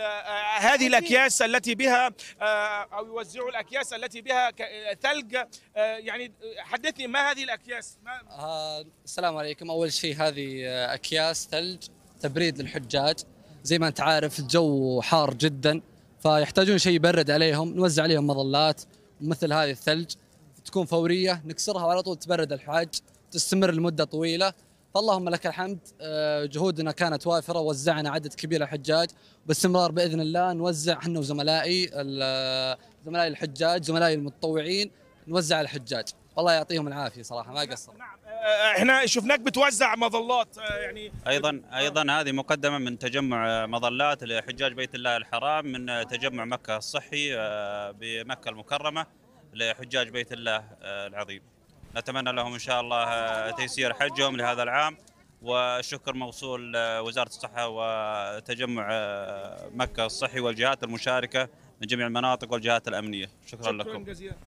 آه، هذه الاكياس التي بها آه، او يوزعوا الاكياس التي بها ثلج آه، يعني حدثني ما هذه الاكياس؟ ما السلام عليكم اول شيء هذه اكياس ثلج تبريد للحجاج زي ما انت عارف الجو حار جدا فيحتاجون شيء يبرد عليهم نوزع عليهم مظلات مثل هذه الثلج تكون فوريه نكسرها وعلى طول تبرد الحاج تستمر لمده طويله فاللهم لك الحمد آه، جهودنا كانت وافره وزعنا عدد كبير الحجاج باستمرار باذن الله نوزع احنا وزملائي آه، زملائي الحجاج زملائي المتطوعين نوزع الحجاج والله يعطيهم العافيه صراحه ما قصروا نعم, نعم. آه، احنا شفناك بتوزع مظلات يعني ايضا ايضا هذه مقدمه من تجمع مظلات لحجاج بيت الله الحرام من تجمع مكه الصحي بمكه المكرمه لحجاج بيت الله العظيم نتمنى لهم إن شاء الله آه، تيسير حجهم لهذا العام والشكر موصول آه، وزارة الصحة وتجمع آه، مكة الصحي والجهات المشاركة من جميع المناطق والجهات الأمنية شكرا, شكرا لكم جزيلا.